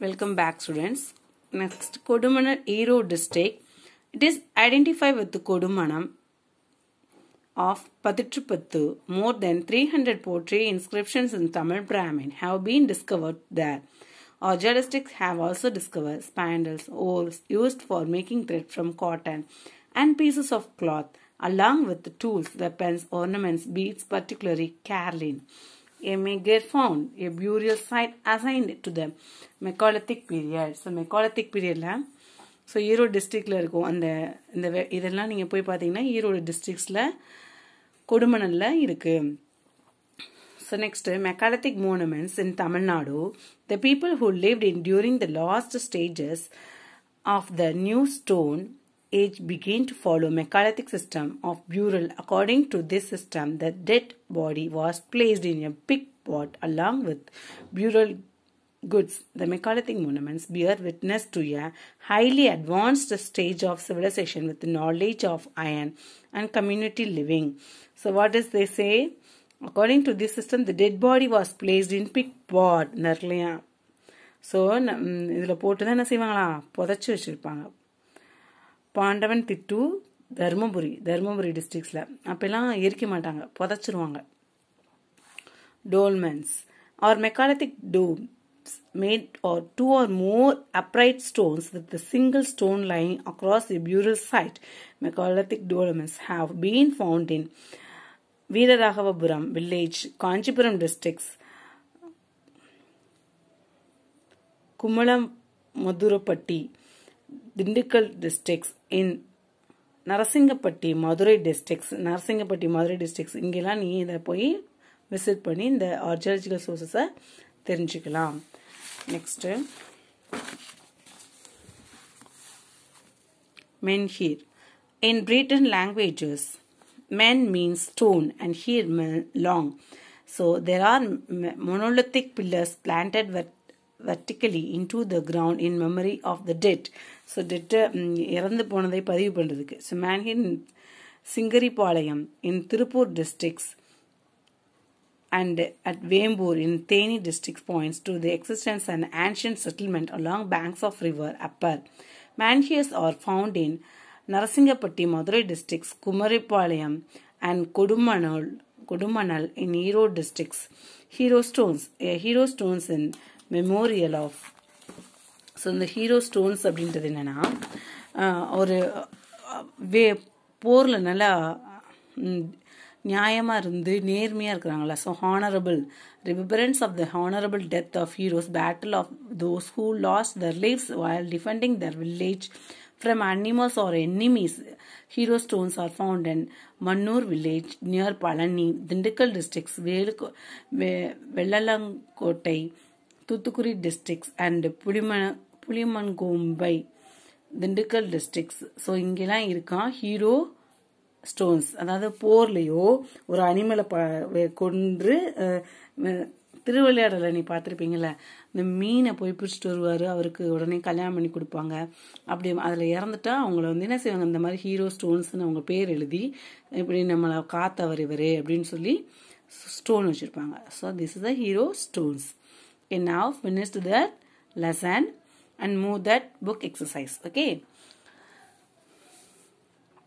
Welcome back students. Next Kodumanar Ero district. It is identified with Kodumanam of Patittripattu. More than 300 poetry inscriptions in Tamil Brahmin have been discovered there. Archaeologists have also discovered spindles, oars used for making thread from cotton and pieces of cloth along with the tools, weapons, ornaments, beads, particularly carlin. they found a burial site assigned to them megalithic period so megalithic பீரியடில் so Erode டிஸ்ட்ரிக்டில் இருக்கும் அந்த இந்த இதெல்லாம் நீங்கள் போய் பார்த்தீங்கன்னா ஈரோடு டிஸ்ட்ரிக்ஸில் கொடுமணலில் இருக்குது so next megalithic monuments in Tamil Nadu the people who lived in during the last stages of the new stone age began to follow megalithic system of burial. According to this system, the dead body was placed in a big pot along with burial goods. The megalithic monuments bear witness to a highly advanced stage of civilization with knowledge of iron and community living. So what does they say? According to this system, the dead body was placed in big pot. நிறையா so mm, இதில் போட்டு தான் என்ன செய்வாங்களா should வச்சுருப்பாங்க பாண்டவன் திட்டு தருமபுரி தருமபுரி டிஸ்ட்ரிக்ஸில் அப்போல்லாம் எரிக்க மாட்டாங்க புதைச்சிருவாங்க dolmens are megalithic tombs made are two or more upright stones with the single stone line across the burial site megalithic dolmens have been found in Veeraraghavapuram village Kanchipuram districts Kumalam Madurapatti Dindigul districts in Narasingapatti Madurai districts Narasingapatti Madurai districts இங்கெல்லாம் நீ இதை போய் visit பண்ணி இந்த archaeological சோர்சஸை தெரிஞ்சுக்கலாம் next menhir in Breton languages men means stone and hir means long so there are monolithic pillars planted with vertically into the ground in memory of the dead so டெட்டை இறந்து போனதை பதிவு பண்ணுறதுக்கு so menhir Singaripalayam in Tiruppur districts and at Vembur in Theni district points to the existence of an ancient settlement along banks of river Upper. Manhias are found in Narasingapatti, Madurai districts, Kumaripalayam and Kodumanal, Kodumanal in Hero districts. Hero stones, uh, hero stones in memorial of so இந்த hero stones அப்படின்றது என்னென்னா ஒரு வே போரில் நல்லா நியாயமாக இருந்து நேர்மையாக இருக்கிறாங்களா so honourable reference of the honourable death of heroes battle of those who lost their lives while defending their village from animals or enemies hero stones are found and Mannur village near Palani Dindigul districts வெ Vellalankottai Thoothukudi districts and புளிம Pulimankombai Dindigul districts so இங்கெல்லாம் இருக்கான் hero stones அதாவது போர்லேயோ ஒரு அனிமலை ப கொன்று திருவிளையாடலை நீ பார்த்துருப்பீங்கள இந்த மீனை போய் பிடிச்சிட்டு வருவார் அவருக்கு உடனே கல்யாணம் பண்ணி கொடுப்பாங்க அப்படி அதில் இறந்துட்டா அவங்கள வந்து என்ன செய்வாங்க இந்த மாதிரி ஹீரோ ஸ்டோன்ஸ்னு அவங்க பேர் எழுதி இப்படி நம்மளை காத்தவர் இவர் அப்படின்னு சொல்லி ஸ்டோன் வச்சுருப்பாங்க so this is a hero stones now finish the lesson and move that book exercise. Okay.